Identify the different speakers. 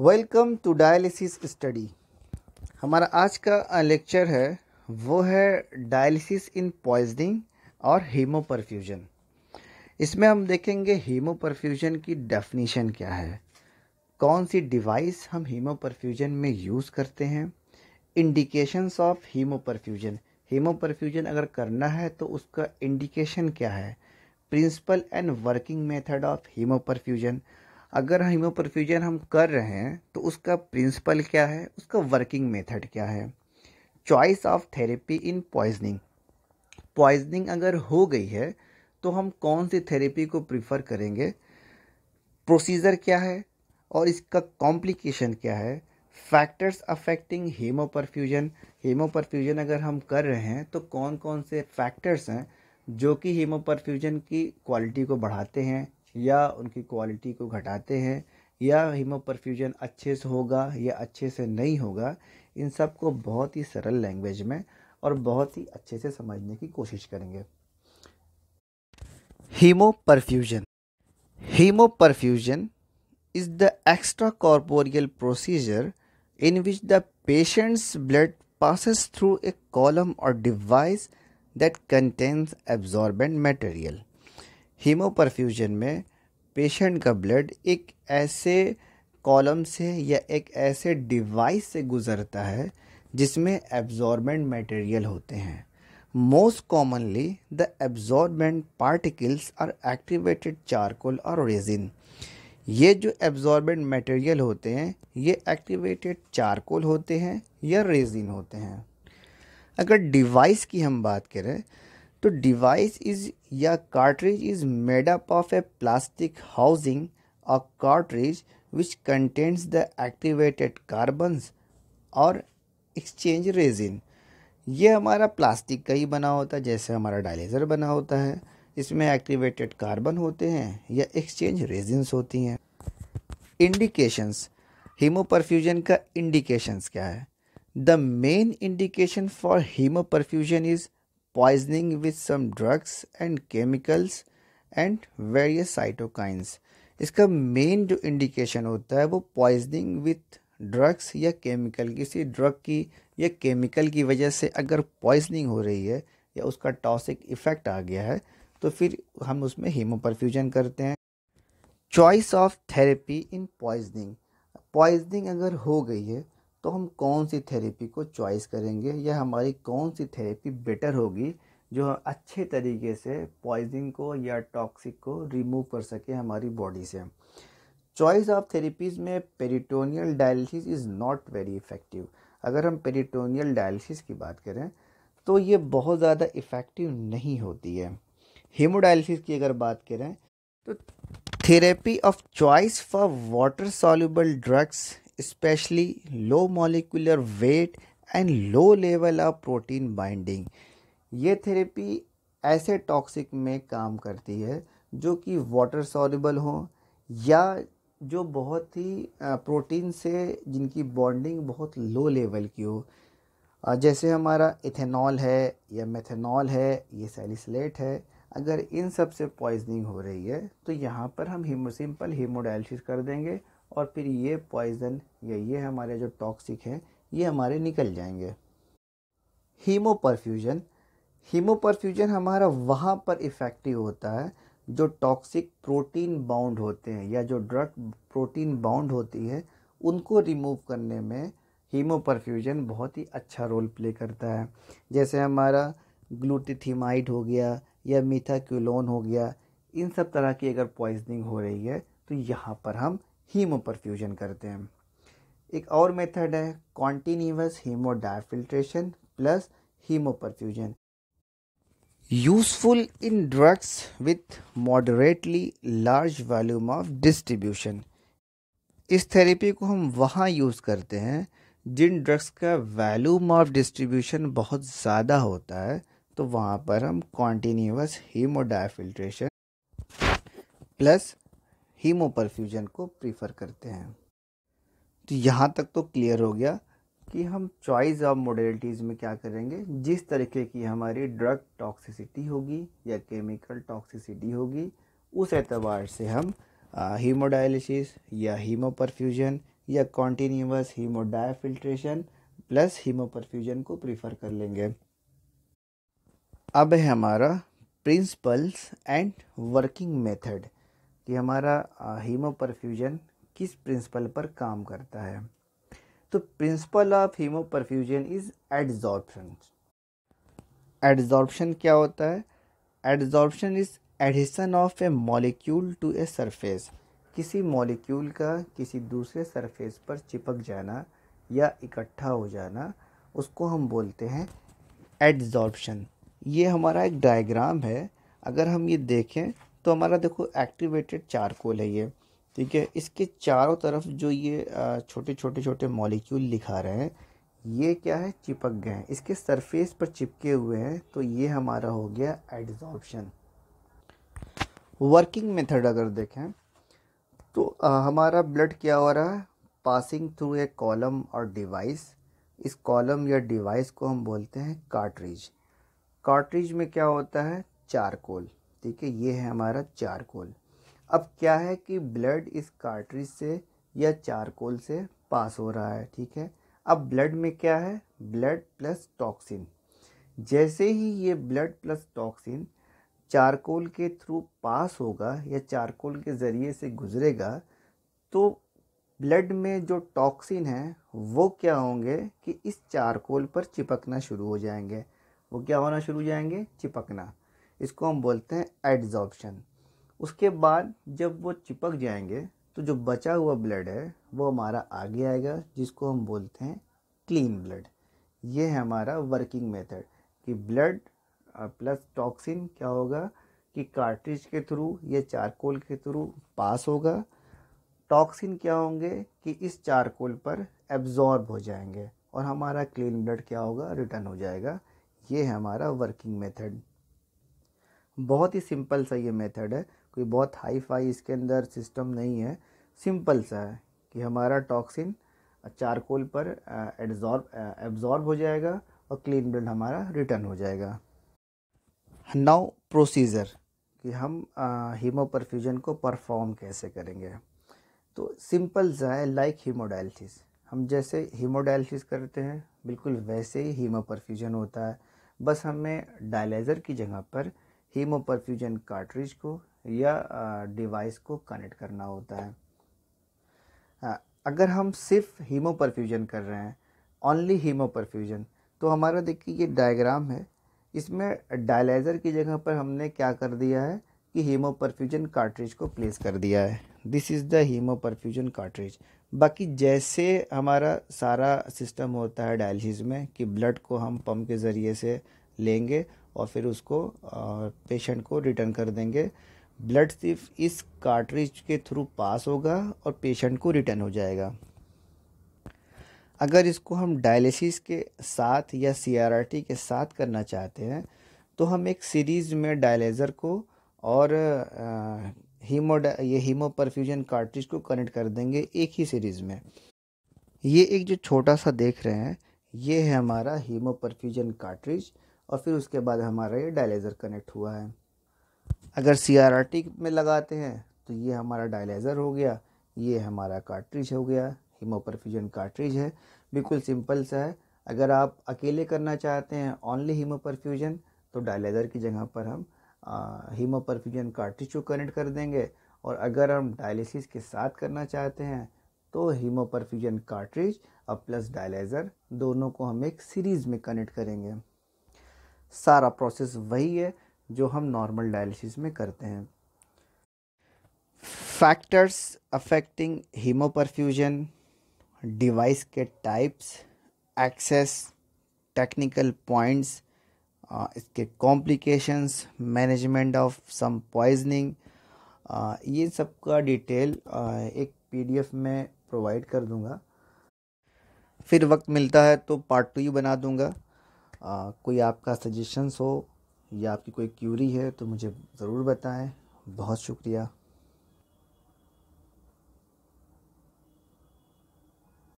Speaker 1: Welcome to dialysis study हमारा आज का लेक्चर है वो है डायलिसिस इन पॉइजनिंग और हीमोपरफ्यूजन इसमें हम देखेंगे हीमोपरफ्यूजन की डेफिनीशन क्या है कौन सी डिवाइस हम हीमोपरफ्यूजन में यूज़ करते हैं इंडिकेशंस ऑफ हीमोपरफ्यूजन हीमोपरफ्यूजन अगर करना है तो उसका इंडिकेशन क्या है principle and working method of hemoperfusion perfusion अगर हीमोपरफ्यूजन परफ्यूजन हम कर रहे हैं तो उसका प्रिंसिपल क्या है उसका वर्किंग मेथड क्या है choice of therapy in poisoning poisoning अगर हो गई है तो हम कौन सी थेरेपी को प्रीफर करेंगे प्रोसीजर क्या है और इसका कॉम्प्लिकेशन क्या है factors affecting hemoperfusion perfusion perfusion अगर हम कर रहे हैं तो कौन कौन से फैक्टर्स हैं जो कि हीमो परफ्यूजन की क्वालिटी को बढ़ाते हैं या उनकी क्वालिटी को घटाते हैं या हीमोपरफ्यूजन अच्छे से होगा या अच्छे से नहीं होगा इन सब को बहुत ही सरल लैंग्वेज में और बहुत ही अच्छे से समझने की कोशिश करेंगे hemoperfusion hemoperfusion is the extracorporeal procedure in which the patient's blood passes through a column और device that contains absorbent material hemoperfusion में पेशेंट का ब्लड एक ऐसे कॉलम से या एक ऐसे डिवाइस से गुज़रता है जिसमें एब्जॉर्बेंट मटेरियल होते हैं most commonly the absorbent particles are activated charcoal और रेजिन ये जो एब्जॉर्बेंट मटेरियल होते हैं ये एक्टिवेटेड चारकोल होते हैं या रेजिन होते हैं अगर डिवाइस की हम बात करें तो डिवाइस इज या cartridge is made up of a plastic housing और cartridge which contents the activated carbons और एक्सचेंज रेजिन ये हमारा प्लास्टिक का ही बना होता है जैसे हमारा डायलेजर बना होता है इसमें एक्टिवेटेड कार्बन होते हैं या एक्सचेंज रेजिन्स होती हैं इंडिकेशंस हीमोपरफ्यूजन का इंडिकेशंस क्या है the main indication for hemoperfusion is poisoning with some drugs and chemicals and various cytokines. इसका मेन जो इंडिकेशन होता है वो पॉइजनिंग विथ ड्रग्स या केमिकल किसी ड्रग की या केमिकल की वजह से अगर पॉइजनिंग हो रही है या उसका टॉसिक इफेक्ट आ गया है तो फिर हम उसमें हीमोपरफ्यूजन करते हैं choice of therapy in poisoning poisoning अगर हो गई है तो हम कौन सी थेरेपी को चॉइस करेंगे या हमारी कौन सी थेरेपी बेटर होगी जो अच्छे तरीके से पॉइजिंग को या टॉक्सिक को रिमूव कर सके हमारी बॉडी से चॉइस ऑफ थेरेपीज़ में peritoneal dialysis is not very effective अगर हम पेरिटोनियल डायलिसिस की बात करें तो ये बहुत ज़्यादा इफ़ेक्टिव नहीं होती है हीमोडायलिसिस की अगर बात करें तो therapy of choice for water soluble drugs especially low molecular weight and low level of protein binding. ये थेरेपी ऐसे टॉक्सिक में काम करती है जो कि वाटर सॉल्युबल हों या जो बहुत ही प्रोटीन से जिनकी बॉन्डिंग बहुत लो लेवल की हो जैसे हमारा इथेनॉल है या मेथेनॉल है ये सेलिसलेट है अगर इन सब से पॉइजनिंग हो रही है तो यहाँ पर हम हीमो सिंपल हीमोडायलिसिस कर देंगे और फिर ये पॉइजन या ये हमारे जो टॉक्सिक हैं ये हमारे निकल जाएंगे हीमो परफ्यूजन हीमो परफ्यूजन हमारा वहाँ पर इफ़ेक्टिव होता है जो टॉक्सिक प्रोटीन बाउंड होते हैं या जो ड्रग प्रोटीन बाउंड होती है उनको रिमूव करने में हीमो परफ्यूजन बहुत ही अच्छा रोल प्ले करता है जैसे हमारा ग्लूटिथीमाइड हो गया या मीथाक्यूलोन हो गया इन सब तरह की अगर पॉइजनिंग हो रही है तो यहाँ पर हम हीमोपरफ्यूजन करते हैं एक और मेथड है continuous hemodiafiltration plus hemoperfusion useful in drugs with moderately large volume of distribution इस थेरेपी को हम वहाँ यूज़ करते हैं जिन ड्रग्स का वॉल्यूम ऑफ डिस्ट्रीब्यूशन बहुत ज़्यादा होता है तो वहाँ पर हम कॉन्टीन्यूस हीमोडाफिल्ट्रेशन प्लस हीमोपरफ्यूजन को प्रीफर करते हैं तो यहाँ तक तो क्लियर हो गया कि हम चॉइस ऑफ मोडलिटीज में क्या करेंगे जिस तरीके की हमारी ड्रग टॉक्सिसिटी होगी या केमिकल टॉक्सिसिटी होगी उस एतबार से हम हीमोडायलिसिस या हीमोपरफ्यूजन या कॉन्टीन्यूस हीमोडायफिल्ट्रेशन प्लस हीमोपरफ्यूजन को प्रीफर कर लेंगे अब है हमारा प्रिंसिपल्स एंड वर्किंग मेथड कि हमारा हीमो परफ्यूजन किस प्रिंसिपल पर काम करता है तो principle of hemoperfusion is adsorption adsorption क्या होता है adsorption is addition of a molecule to a surface किसी मॉलिक्यूल का किसी दूसरे सरफेस पर चिपक जाना या इकट्ठा हो जाना उसको हम बोलते हैं एड्जॉर्प्शन ये हमारा एक डायग्राम है अगर हम ये देखें तो हमारा देखो एक्टिवेटेड चारकोल है ये ठीक है इसके चारों तरफ जो ये छोटे छोटे छोटे मॉलिक्यूल लिखा रहे हैं ये क्या है चिपक गए हैं इसके सरफेस पर चिपके हुए हैं तो ये हमारा हो गया एड्जॉर्प्शन वर्किंग मेथड अगर देखें तो आ, हमारा ब्लड क्या हो रहा है पासिंग थ्रू ए कॉलम और डिवाइस इस कॉलम या डिवाइस को हम बोलते हैं कार्ट्रिज कार्ट्रिज में क्या होता है चारकोल ठीक है ये है हमारा चारकोल अब क्या है कि ब्लड इस कार्ट्रिज से या चारकोल से पास हो रहा है ठीक है अब ब्लड में क्या है ब्लड प्लस टॉक्सिन जैसे ही ये ब्लड प्लस टॉक्सिन चारकोल के थ्रू पास होगा या चारकोल के ज़रिए से गुजरेगा तो ब्लड में जो टॉक्सिन है वो क्या होंगे कि इस चारकोल पर चिपकना शुरू हो जाएंगे वो क्या होना शुरू हो जाएंगे चिपकना इसको हम बोलते हैं एड्जॉर्प्शन उसके बाद जब वो चिपक जाएंगे तो जो बचा हुआ ब्लड है वो हमारा आगे आएगा जिसको हम बोलते हैं क्लीन ब्लड ये है हमारा वर्किंग मेथड कि ब्लड प्लस टॉक्सिन क्या होगा कि कार्ट्रिज के थ्रू या चारकोल के थ्रू पास होगा टॉक्सिन क्या होंगे कि इस चारकोल पर एब्जॉर्ब हो जाएंगे और हमारा क्लीन ब्लड क्या होगा रिटर्न हो जाएगा ये है हमारा वर्किंग मेथड बहुत ही सिंपल सा ये मेथड है कोई बहुत हाई फाई इसके अंदर सिस्टम नहीं है सिंपल सा है कि हमारा टॉक्सिन चारकोल पर एड्जॉर्ब एब्जॉर्ब हो जाएगा और क्लीन ब्लड हमारा रिटर्न हो जाएगा नाउ प्रोसीजर कि हम हीमोपरफ्यूजन को परफॉर्म कैसे करेंगे तो सिंपल सा है लाइक हीमोडायलिसिस हम जैसे हीमोडायलिसिस करते हैं बिल्कुल वैसे ही हीमोपरफ्यूजन होता है बस हमें डायलाइज़र की जगह पर हीमोपरफ्यूजन कार्ट्रिज को या डिवाइस को कनेक्ट करना होता है अगर हम सिर्फ हीमोपरफ्यूजन कर रहे हैं ओनली हीमोपरफ्यूजन तो हमारा देखिए ये डायग्राम है इसमें डायलाइज़र की जगह पर हमने क्या कर दिया है कि हीमोपरफ्यूजन कार्ट्रिज को प्लेस कर दिया है this is the hemoperfusion cartridge बाकी जैसे हमारा सारा सिस्टम होता है डायलिसिस में कि ब्लड को हम पंप के ज़रिए से लेंगे और फिर उसको पेशेंट को रिटर्न कर देंगे ब्लड सिर्फ इस कार्ट्रिज के थ्रू पास होगा और पेशेंट को रिटर्न हो जाएगा अगर इसको हम डायलिसिस के साथ या सीआरआरटी के साथ करना चाहते हैं तो हम एक सीरीज़ में डायलेज़र को और हीमो ये हीमो परफ्यूजन कार्ट्रिज को कनेक्ट कर देंगे एक ही सीरीज़ में ये एक जो छोटा सा देख रहे हैं ये है हमारा हीमो परफ्यूजन कार्ट्रिज और फिर उसके बाद हमारा ये डायलाइज़र कनेक्ट हुआ है अगर सी में लगाते हैं तो ये हमारा डायलाइज़र हो गया ये हमारा कार्ट्रिज हो गया हीमोपरफ्यूजन कार्ट्रिज है बिल्कुल सिंपल सा है अगर आप अकेले करना चाहते हैं ओनली हीमोपरफ्यूजन तो डायलाइज़र की जगह पर हम हीमोपरफ्यूजन कार्ट्रिज को कनेक्ट कर देंगे और अगर हम डायलिसिस के साथ करना चाहते हैं तो हीमोपरफ्यूजन कार्ट्रिज और प्लस डायलाइज़र दोनों को हम एक सीरीज़ में कनेक्ट करेंगे सारा प्रोसेस वही है जो हम नॉर्मल डायलिसिस में करते हैं फैक्टर्स अफेक्टिंग हीमोपरफ्यूजन डिवाइस के टाइप्स एक्सेस टेक्निकल पॉइंट्स इसके complications management of some poisoning ये सब का डिटेल uh, एक पीडीएफ में प्रोवाइड कर दूंगा फिर वक्त मिलता है तो पार्ट टू ही बना दूंगा आ, कोई आपका सजेशंस हो या आपकी कोई क्यूरी है तो मुझे ज़रूर बताएं बहुत शुक्रिया